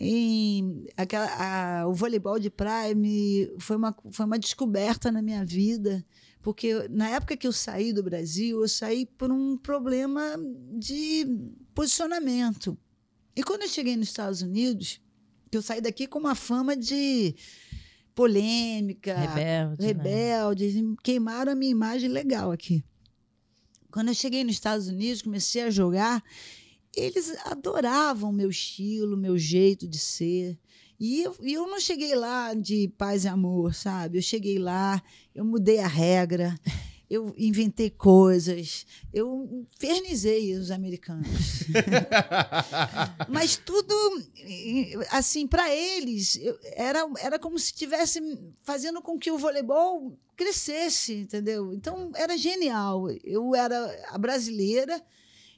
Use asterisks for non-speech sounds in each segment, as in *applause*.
Em, aquela, a, o voleibol de praia me, foi, uma, foi uma descoberta na minha vida, porque na época que eu saí do Brasil, eu saí por um problema de posicionamento. E quando eu cheguei nos Estados Unidos, que eu saí daqui com uma fama de polêmica, rebelde, né? rebelde né? queimaram a minha imagem legal aqui. Quando eu cheguei nos Estados Unidos, comecei a jogar eles adoravam meu estilo, meu jeito de ser. E eu, e eu não cheguei lá de paz e amor, sabe? Eu cheguei lá, eu mudei a regra, eu inventei coisas, eu infernizei os americanos. *laughs* Mas tudo, assim, para eles, eu, era, era como se estivesse fazendo com que o voleibol crescesse, entendeu? Então, era genial. Eu era a brasileira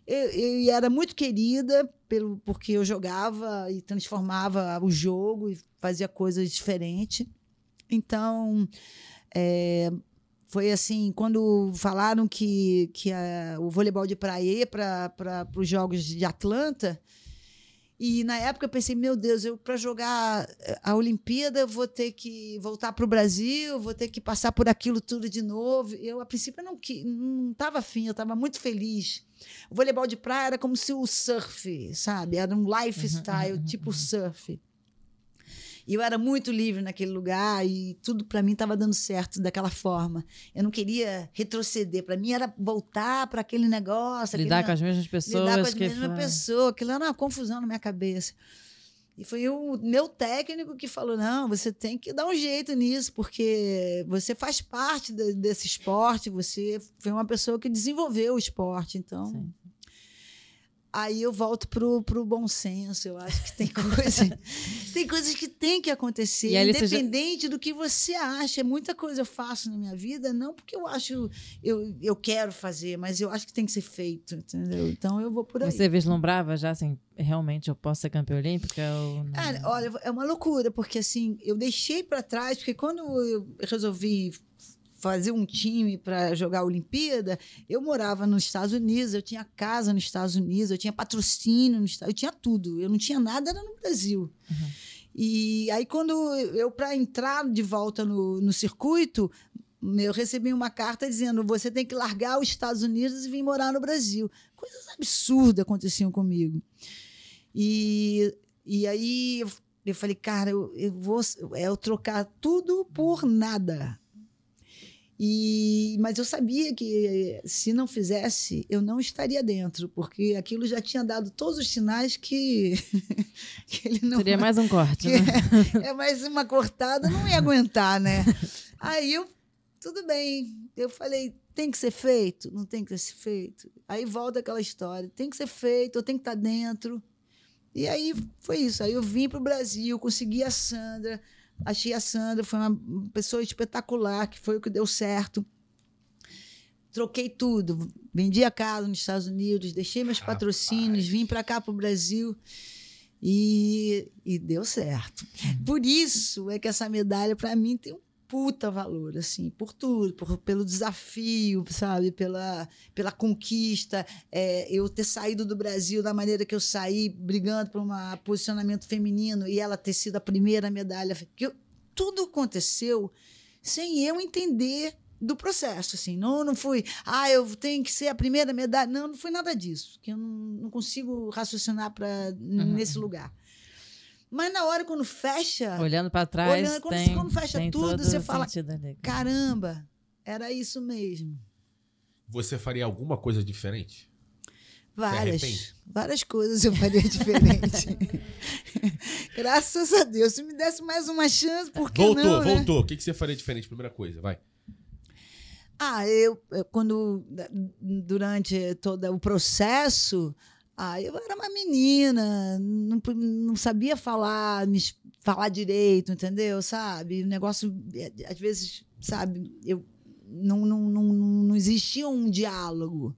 eu, eu era muito querida pelo, porque eu jogava e transformava o jogo e fazia coisas diferentes. Então, é, foi assim, quando falaram que, que a, o voleibol de praia ia para os Jogos de Atlanta, e na época eu pensei, meu Deus, eu para jogar eh, a Olimpíada eu vou ter que voltar para o Brasil, vou ter que passar por aquilo tudo de novo. Eu, a princípio, não não estava afim, eu estava muito feliz. O voleibol de praia era como se o surf, sabe? Era um uhum, lifestyle, uhum, tipo uhum. surf. E eu era muito livre naquele lugar e tudo para mim estava dando certo daquela forma. Eu não queria retroceder. Para mim era voltar para aquele negócio. Lidar aquele, com as mesmas pessoas. Lidar com as mesmas foi... pessoas. Aquilo era uma confusão na minha cabeça. E foi o meu técnico que falou: não, você tem que dar um jeito nisso, porque você faz parte de, desse esporte, você foi uma pessoa que desenvolveu o esporte. Então. Sim. Aí eu volto pro, pro bom senso. Eu acho que tem *laughs* coisa, tem coisas que tem que acontecer, independente já... do que você acha. É muita coisa eu faço na minha vida, não porque eu acho eu, eu quero fazer, mas eu acho que tem que ser feito, entendeu? Então eu vou por aí. Você vislumbrava já assim, realmente eu posso ser campeã olímpica? Ou não... olha, é uma loucura, porque assim, eu deixei para trás, porque quando eu resolvi fazer um time para jogar a Olimpíada, eu morava nos Estados Unidos, eu tinha casa nos Estados Unidos, eu tinha patrocínio nos Estados eu tinha tudo. Eu não tinha nada, era no Brasil. Uhum. E aí, quando eu, para entrar de volta no, no circuito, eu recebi uma carta dizendo: você tem que largar os Estados Unidos e vir morar no Brasil. Coisas absurdas aconteciam comigo. E, e aí eu falei: cara, eu, eu vou eu trocar tudo por nada. E, mas eu sabia que eh, se não fizesse, eu não estaria dentro, porque aquilo já tinha dado todos os sinais que, *laughs* que ele não. Seria mais um corte. Né? É, *laughs* é mais uma cortada, não ia aguentar, né? *laughs* Aí eu, tudo bem. Eu falei, tem que ser feito? Não tem que ser feito. Aí volta aquela história, tem que ser feito, eu tenho que estar dentro. E aí foi isso. Aí eu vim para o Brasil, consegui a Sandra achei A Sandra foi uma pessoa espetacular, que foi o que deu certo. Troquei tudo, vendi a casa nos Estados Unidos, deixei meus Rapaz. patrocínios, vim para cá para o Brasil. E, e, deu certo. Por isso é que essa medalha, para mim, tem um puta valor, assim, por tudo, por, pelo desafio, sabe, pela, pela conquista, é, eu ter saído do Brasil da maneira que eu saí, brigando por um posicionamento feminino e ela ter sido a primeira medalha. Eu, tudo aconteceu sem eu entender do processo, assim, não, não fui, ah, eu tenho que ser a primeira medalha, não, não foi nada disso, que eu não, não consigo raciocinar para uhum. nesse lugar. Mas na hora, quando fecha. Olhando para trás. Olhando, quando, tem, quando fecha tudo, você fala: caramba, era isso mesmo. Você faria alguma coisa diferente? Várias. Várias coisas eu faria diferente. *laughs* Graças a Deus. Se me desse mais uma chance, porque voltou, não? Né? Voltou, voltou. Né? O que você faria diferente? Primeira coisa, vai. Ah, eu, quando. Durante todo o processo, ah, eu era uma menina, não, não sabia falar, me, falar direito, entendeu? Sabe? O negócio, eh, às vezes, sabe, eu não, não, não, não existia um diálogo.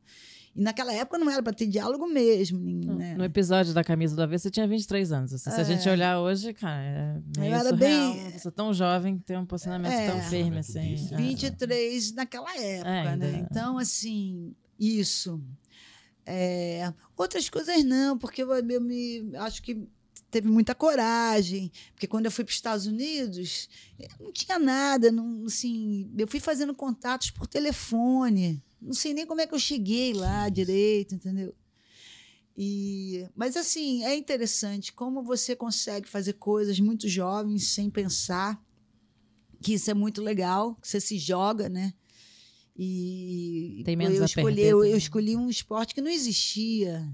E naquela época não era para ter diálogo mesmo. Né? No episódio da camisa do vez você tinha 23 anos. Assim, é. Se a gente é. olhar hoje, cara, é meio eu era bem. Você tão jovem, tem um posicionamento é. tão firme assim. 23 é. Né? naquela época, é, né? É. Então, assim, isso. É, outras coisas não, porque eu, eu me acho que teve muita coragem, porque quando eu fui para os Estados Unidos, não tinha nada, não, assim, eu fui fazendo contatos por telefone, não sei nem como é que eu cheguei lá direito, entendeu? E, mas assim, é interessante como você consegue fazer coisas muito jovens sem pensar, que isso é muito legal, que você se joga, né? E Tem menos eu, escolhi, eu, eu escolhi um esporte que não existia.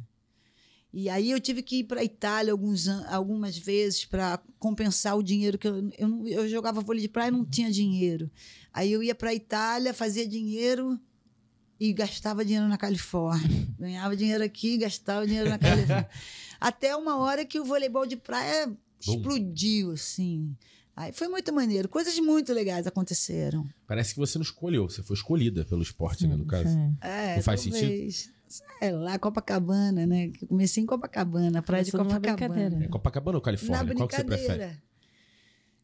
E aí eu tive que ir para a Itália alguns, algumas vezes para compensar o dinheiro que eu, eu, eu, jogava vôlei de praia e não tinha dinheiro. Aí eu ia para a Itália, fazia dinheiro e gastava dinheiro na Califórnia. *laughs* Ganhava dinheiro aqui, gastava dinheiro na Califórnia. *laughs* Até uma hora que o voleibol de praia explodiu assim. Aí foi muito maneiro. Coisas muito legais aconteceram. Parece que você não escolheu, você foi escolhida pelo esporte, né, no caso. É, não faz sentido? É lá, Copacabana, né? Comecei em Copacabana, praia Começou de Copacabana. É Copacabana ou Califórnia? Qual que você prefere?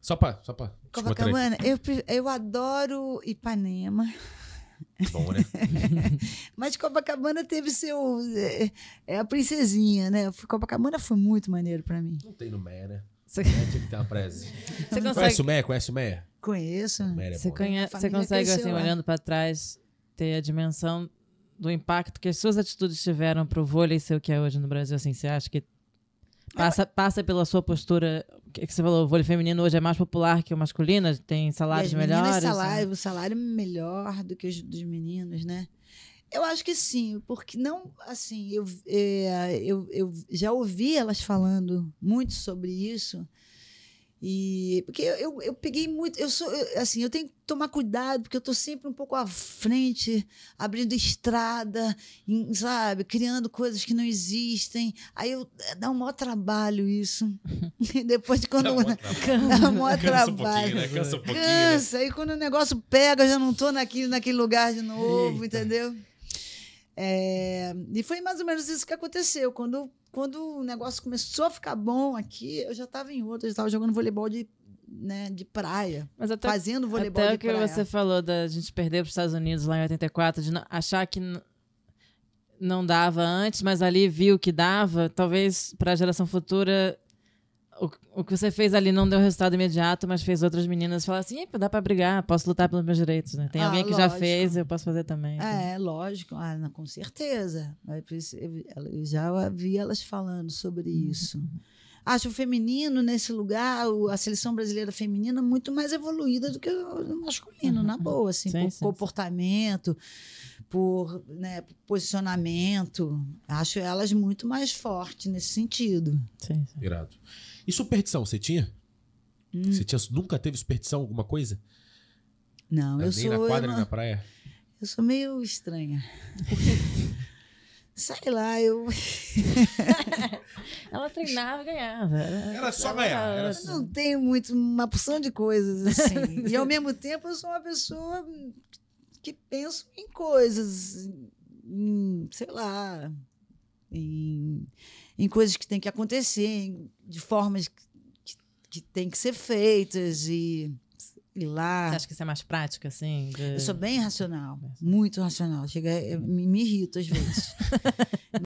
Só pra, só pra Copacabana, eu, eu adoro Ipanema. Bom, né? *laughs* Mas Copacabana teve seu. É, é, a princesinha, né? Copacabana foi muito maneiro pra mim. Não tem no Mé, né? Você... É, tinha que ter uma presa. Você consegue... Conhece o Meia? Conhece o Meia? Conheço. O Meia é você, conhe... você consegue, assim, lá. olhando para trás, ter a dimensão do impacto que as suas atitudes tiveram para o vôlei ser o que é hoje no Brasil? Assim, você acha que passa, passa pela sua postura que você falou, o vôlei feminino hoje é mais popular que o masculino, tem salários melhores. Salário, né? O salário melhor do que os dos meninos, né? Eu acho que sim, porque não, assim, eu, é, eu, eu já ouvi elas falando muito sobre isso. E porque eu, eu, eu peguei muito, eu sou eu, assim, eu tenho que tomar cuidado porque eu estou sempre um pouco à frente, abrindo estrada, em, sabe, criando coisas que não existem. Aí eu é, dá um maior trabalho isso. *laughs* Depois de quando dá um maior *laughs* trabalho, um pouquinho, cansa, né? cansa um pouquinho, né? cansa. Né? E quando o negócio pega, eu já não estou naquele naquele lugar de novo, Eita. entendeu? É, e foi mais ou menos isso que aconteceu. Quando, quando o negócio começou a ficar bom aqui, eu já estava em outro, eu já estava jogando voleibol de, né, de praia. Mas até, fazendo voleibol até de praia. Até o que você falou da gente perder para os Estados Unidos lá em 84, de achar que não dava antes, mas ali viu que dava, talvez para a geração futura o, o que você fez ali não deu resultado imediato, mas fez outras meninas falar assim: dá para brigar, posso lutar pelos meus direitos, né? Tem ah, alguém que lógico. já fez, eu posso fazer também. Então. É, lógico, ah, não, com certeza. Eu já vi elas falando sobre uhum. isso acho o feminino nesse lugar, a seleção brasileira feminina, muito mais evoluída do que o masculino, uhum. na boa, assim, sim, por sim, comportamento, sim. por né, posicionamento. Acho elas muito mais fortes nesse sentido. Sim, sim. Grato. E superstição, você tinha? Hum. Você tinha, nunca teve superstição, alguma coisa? Não, eu, eu nem sou. Nem na quadra, eu não... na praia? Eu sou meio estranha. *laughs* Sei lá, eu. *laughs* ela treinava e ganhava. Era, né? era só ela, ganhar. Era... Eu não tenho muito, uma porção de coisas assim. *laughs* e ao mesmo tempo eu sou uma pessoa que penso em coisas, em, sei lá, em, em coisas que têm que acontecer, de formas que, que, que têm que ser feitas. E ir lá. Você acha que isso é mais prática, assim? De... Eu sou bem racional, muito racional. Chega, me, me irrito às vezes. *laughs*